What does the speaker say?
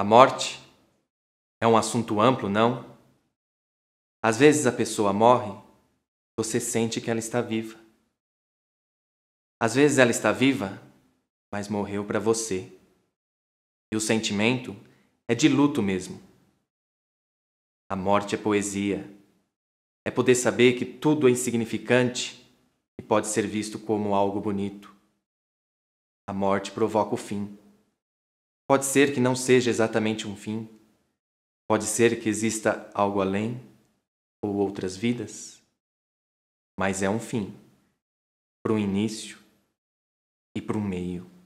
A morte é um assunto amplo, não? Às vezes a pessoa morre, você sente que ela está viva. Às vezes ela está viva, mas morreu para você. E o sentimento é de luto mesmo. A morte é poesia. É poder saber que tudo é insignificante e pode ser visto como algo bonito. A morte provoca o fim. Pode ser que não seja exatamente um fim. Pode ser que exista algo além ou outras vidas. Mas é um fim, para um início e para um meio.